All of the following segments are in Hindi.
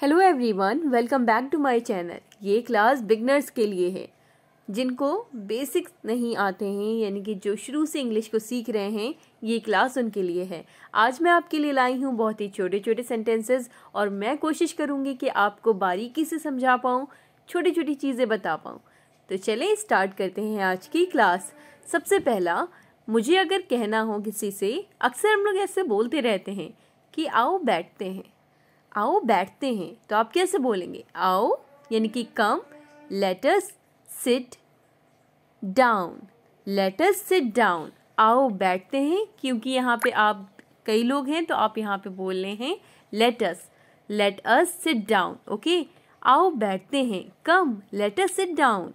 hello everyone welcome back to my channel ये क्लास बिगनर्स के लिए है जिनको बेसिक्स नहीं आते हैं यानी कि जो शुरू से इंग्लिश को सीख रहे हैं ये क्लास उनके लिए है आज मैं आपके लिए लाई हूँ बहुत ही छोटे छोटे सेंटेंसेस और मैं कोशिश करूँगी कि आपको बारीकी से समझा पाऊँ छोटी छोटी चीज़ें बता पाऊँ तो चलें स्टार्ट करते हैं आज की क्लास सबसे पहला मुझे अगर कहना हो किसी से अक्सर हम लोग ऐसे बोलते रहते हैं कि आओ बैठते हैं आओ बैठते हैं तो आप कैसे बोलेंगे आओ यानी कि come let's sit down let's sit down आओ बैठते हैं क्योंकि यहाँ पे आप कई लोग हैं तो आप यहाँ पे बोल रहे हैं let's let us sit down okay आओ बैठते हैं come let us sit down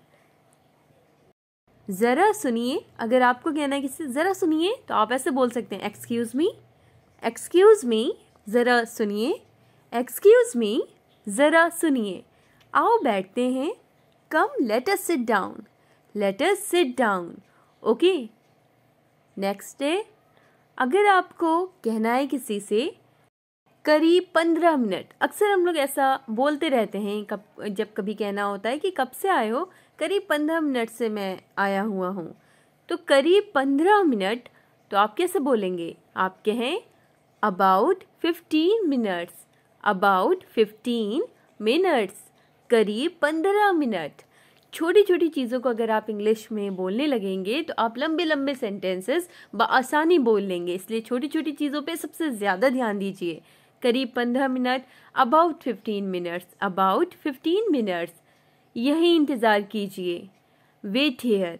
ज़रा सुनिए अगर आपको कहना है किसी ज़रा सुनिए तो आप ऐसे बोल सकते हैं एक्सक्यूज़ मी एक्सक्यूज़ मी ज़रा सुनिए एक्सक्यूज़ मी ज़रा सुनिए आओ बैठते हैं come let us sit down let us sit down okay next day अगर आपको कहना है किसी से करीब पंद्रह मिनट अक्सर हम लोग ऐसा बोलते रहते हैं कब जब कभी कहना होता है कि कब से आए हो करीब पंद्रह मिनट से मैं आया हुआ हूँ तो करीब पंद्रह मिनट तो आप कैसे बोलेंगे आप कहें about fifteen minutes about fifteen minutes करीब पंद्रह मिनट छोटी छोटी चीज़ों को अगर आप इंग्लिश में बोलने लगेंगे तो आप लंबे लंबे सेंटेंसेस बसानी बोल लेंगे इसलिए छोटी छोटी चीज़ों पे सबसे ज़्यादा ध्यान दीजिए करीब पंद्रह minute about fifteen minutes about fifteen minutes यही इंतज़ार कीजिए वेट हेयर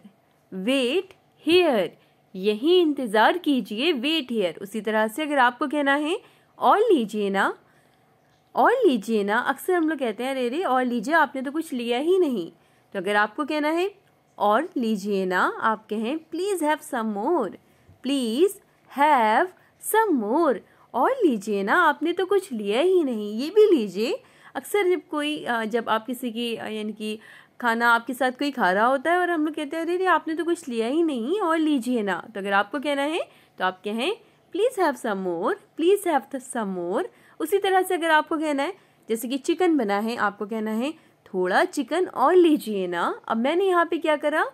वेट हेयर यही इंतज़ार कीजिए वेट हेयर उसी तरह से अगर आपको कहना है और लीजिए ना और लीजिए ना अक्सर हम लोग कहते हैं अरे रे और लीजिए आपने तो कुछ लिया ही नहीं तो अगर आपको कहना है और लीजिए ना आप कहें please have some more please have some more और लीजिए ना आपने तो कुछ लिया ही नहीं ये भी लीजिए अक्सर जब कोई जब आप किसी की यानी कि खाना आपके साथ कोई खा रहा होता है और हम लोग कहते हैं अरे रे आपने तो कुछ लिया ही नहीं और लीजिए ना तो अगर आपको कहना है तो आप कहें please have some more please have some more उसी तरह से अगर आपको कहना है जैसे कि चिकन बना है आपको कहना है थोड़ा चिकन और लीजिए ना अब मैंने यहाँ पे क्या करा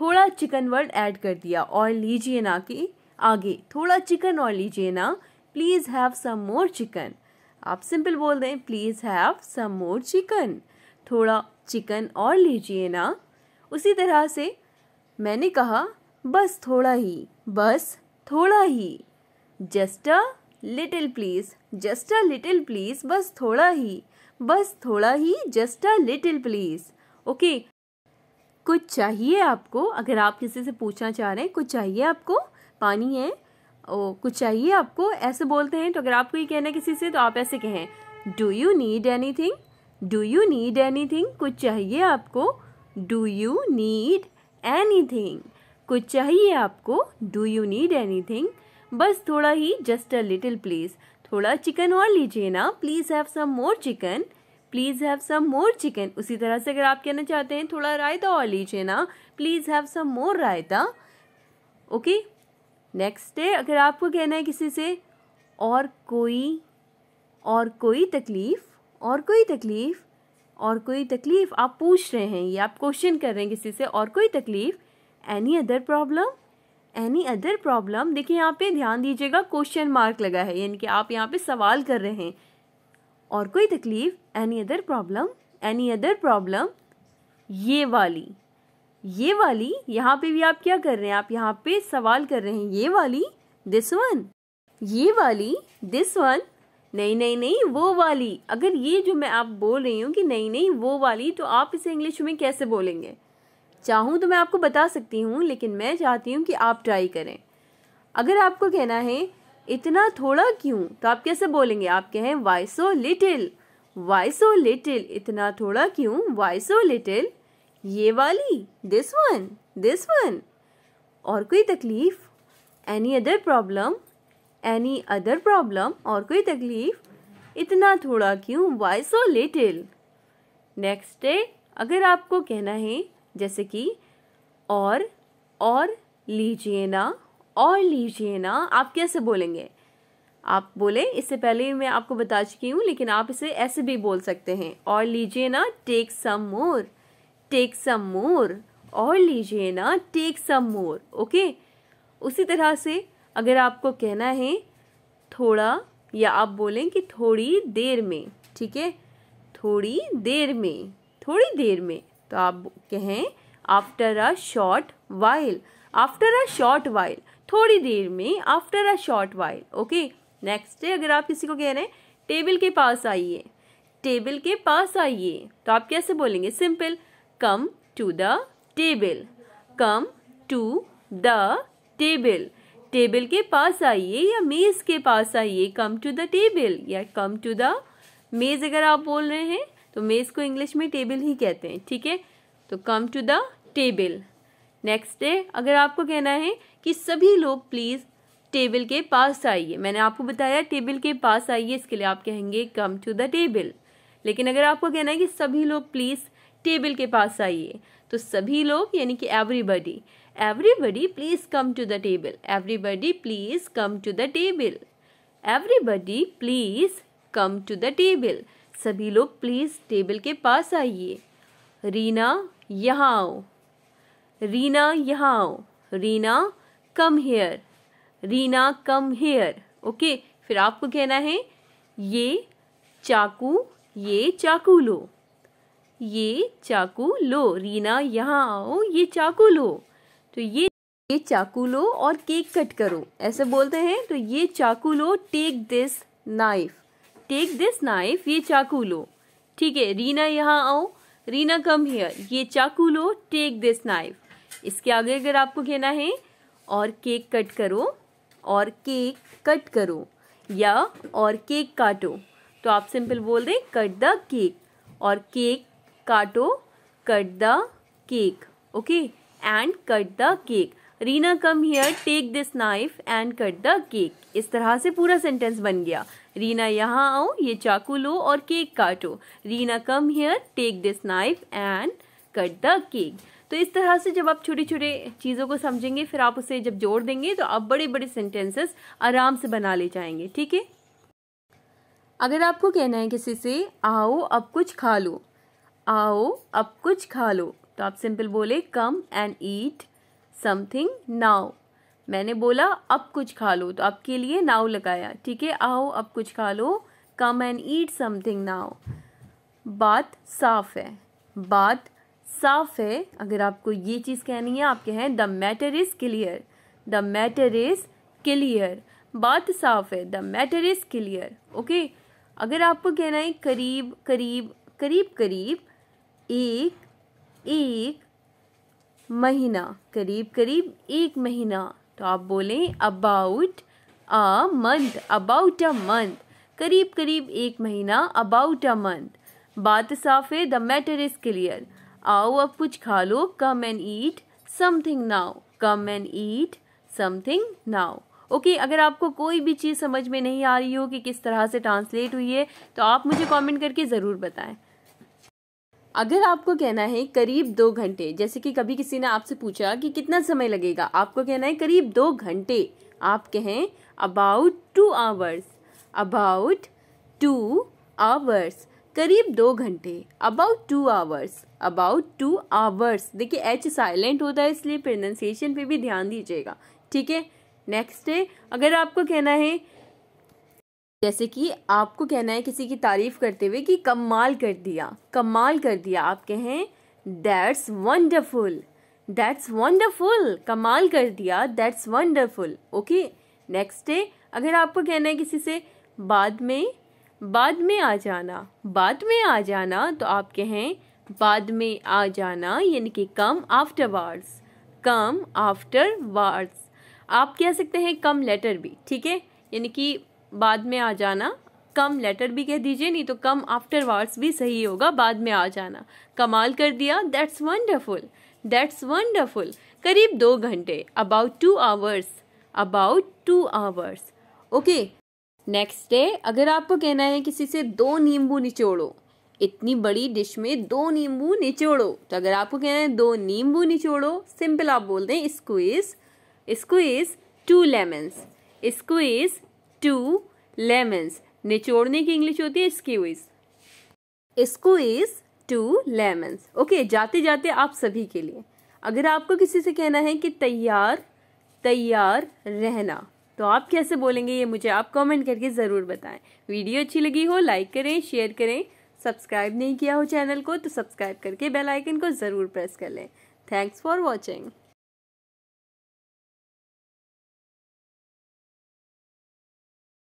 थोड़ा चिकन वर्ड ऐड कर दिया और लीजिए ना कि आगे थोड़ा चिकन और लीजिए ना please have some more chicken आप सिंपल बोल दें please have some more chicken थोड़ा चिकन और लीजिए ना उसी तरह से मैंने कहा बस थोड़ा ही बस थोड़ा ही just a little please just a little please बस थोड़ा ही बस थोड़ा ही just a little please okay कुछ चाहिए आपको अगर आप किसी से पूछना चाह रहे हैं कुछ चाहिए आपको पानी है ओ कुछ चाहिए आपको ऐसे बोलते हैं तो अगर आपको ये कहना है किसी से तो आप ऐसे कहें do you need anything do you need anything कुछ चाहिए आपको do you need anything कुछ चाहिए आपको do you need anything बस थोड़ा ही जस्ट अ लिटिल प्लीज थोड़ा चिकन और लीजिए ना please have some more chicken please have some more chicken उसी तरह से अगर आप कहना चाहते हैं थोड़ा रायता और लीजिए ना please have some more raita okay next day अगर आपको कहना है किसी से और कोई और कोई तकलीफ और कोई तकलीफ और कोई तकलीफ आप पूछ रहे हैं या आप क्वेश्चन कर रहे हैं किसी से और कोई तकलीफ any other problem any other problem देखिए यहाँ पे ध्यान दीजिएगा क्वेश्चन मार्क लगा है यानी कि आप यहाँ पे सवाल कर रहे हैं और कोई तकलीफ any other problem any other problem ये वाली ये वाली यहाँ पे भी आप क्या कर रहे हैं आप यहाँ पे सवाल कर रहे हैं ये वाली दिस वन ये वाली दिस वन नहीं नहीं नहीं वो वाली अगर ये जो मैं आप बोल रही हूँ कि नहीं नहीं वो वाली तो आप इसे इंग्लिश में कैसे बोलेंगे चाहूँ तो मैं आपको बता सकती हूँ लेकिन मैं चाहती हूँ कि आप ट्राई करें अगर आपको कहना है इतना थोड़ा क्यों तो आप कैसे बोलेंगे आप कहें why so little why so little इतना थोड़ा क्यों वाई सो लिटिल ये वाली दिस वन दिस वन और कोई तकलीफ any other problem any other problem और कोई तकलीफ इतना थोड़ा क्यों why so little next day अगर आपको कहना है जैसे कि और और लीजिए ना और लीजिए ना आप कैसे बोलेंगे आप बोले इससे पहले मैं आपको बता चुकी हूँ लेकिन आप इसे ऐसे भी बोल सकते हैं और लीजिए ना टेक सम मोर टेक सम मोर और लीजिए ना टेक सम मोर ओके उसी तरह से अगर आपको कहना है थोड़ा या आप बोलें कि थोड़ी देर में ठीक है थोड़ी देर में थोड़ी देर में तो आप कहें after a short while after a short while थोड़ी देर में after a short while okay next है अगर आप किसी को कह रहे हैं टेबल के पास आइए टेबल के पास आइए तो आप कैसे बोलेंगे simple come to the table come to the table table के पास आइए या मेज़ के पास आइए कम टू द टेबल या कम टू द मेज़ अगर आप बोल रहे हैं तो मेज को इंग्लिश में टेबल ही कहते हैं ठीक है तो come to the table next day अगर आपको कहना है कि सभी लोग प्लीज़ टेबल के पास आइए मैंने आपको बताया टेबल के पास आइए इसके लिए आप कहेंगे कम टू द टेबल लेकिन अगर आपको कहना है कि सभी लोग प्लीज़ टेबल के पास आइए तो सभी लोग यानी कि everybody everybody please come to the table everybody please come to the table everybody please come to the table सभी लोग प्लीज़ टेबल के पास आइए रीना यहाँ आओ रीना यहाँ आओ Reena come here Reena come here okay फिर आपको कहना है ये चाकू ये चाकू लो ये चाकू लो रीना यहाँ आओ ये चाकू लो तो ये ये चाकू लो और केक कट करो ऐसे बोलते हैं तो ये चाकू लो take this knife take this knife ये चाकू लो ठीक है रीना यहाँ आओ रीना कम हियर ये चाकू लो टेक दिस नाइफ इसके आगे अगर आपको कहना है और केक कट करो और केक कट करो या और केक काटो तो आप सिंपल बोल दें कट द केक और केक काटो cut the cake okay and cut the cake Reena come here take this knife and cut the cake इस तरह से पूरा सेंटेंस बन गया रीना यहाँ आओ ये चाकू लो और केक काटो Reena come here take this knife and cut the cake तो इस तरह से जब आप छोटे छोटे चीज़ों को समझेंगे फिर आप उसे जब जोड़ देंगे तो आप बड़े बड़े सेंटेंसेस आराम से बना ले जाएंगे ठीक है अगर आपको कहना है किसी से आओ अब कुछ खा लो आओ अब कुछ खा लो तो आप सिंपल बोले come and eat something now मैंने बोला अब कुछ खा लो तो आपके लिए नाउ लगाया ठीक है आओ अब कुछ खा लो come and eat something now बात साफ है बात साफ है अगर आपको ये चीज़ कहनी है आप कहें the matter is clear the matter is clear बात साफ है the matter is clear okay अगर आपको कहना है करीब करीब करीब करीब एक एक महीना करीब करीब एक महीना तो आप बोलें about a month about a month करीब करीब एक महीना अबाउट अ मंथ बात साफ है द मैटर इज क्लियर आओ अब कुछ खा लो come and eat something now come and eat something now okay okay, अगर आपको कोई भी चीज़ समझ में नहीं आ रही हो कि किस तरह से ट्रांसलेट हुई है तो आप मुझे कमेंट करके ज़रूर बताएं अगर आपको कहना है करीब दो घंटे जैसे कि कभी किसी ने आपसे पूछा कि कितना समय लगेगा आपको कहना है करीब दो घंटे आप कहें about two hours about two hours करीब दो घंटे about two hours about two hours देखिए एच साइलेंट होता है इसलिए प्रोनाउंसिएशन पे भी ध्यान दीजिएगा ठीक है नेक्स्ट है अगर आपको कहना है जैसे कि आपको कहना है किसी की तारीफ़ करते हुए कि कमाल कर दिया कमाल कर दिया आप कहें दैट्स वंडरफुल दैट्स वंडरफुल कमाल कर दिया that's wonderful okay next day अगर आपको कहना है किसी से बाद में बाद में आ जाना बाद में आ जाना तो आप कहें बाद में आ जाना यानी कि come afterwards come afterwards आप कह सकते हैं कम लेटर भी ठीक है यानी कि बाद में आ जाना कम लेटर भी कह दीजिए नहीं तो कम आफ्टर वार्स भी सही होगा बाद में आ जाना कमाल कर दिया दैट्स वंडरफुल दैट्स वंडरफुल करीब दो घंटे about two hours about two hours okay next day अगर आपको कहना है किसी से दो नींबू निचोड़ो इतनी बड़ी डिश में दो नींबू निचोड़ो तो अगर आपको कहना है दो नींबू निचोड़ो सिंपल आप बोल दें इसको is two lemons is two lemons निचोड़ने की इंग्लिश होती है squeeze squeeze two lemons okay जाते जाते आप सभी के लिए अगर आपको किसी से कहना है कि तैयार तैयार रहना तो आप कैसे बोलेंगे ये मुझे आप कमेंट करके ज़रूर बताएं वीडियो अच्छी लगी हो लाइक करें शेयर करें सब्सक्राइब नहीं किया हो चैनल को तो सब्सक्राइब करके बेल आइकन को ज़रूर प्रेस कर लें थैंक्स फॉर वॉचिंग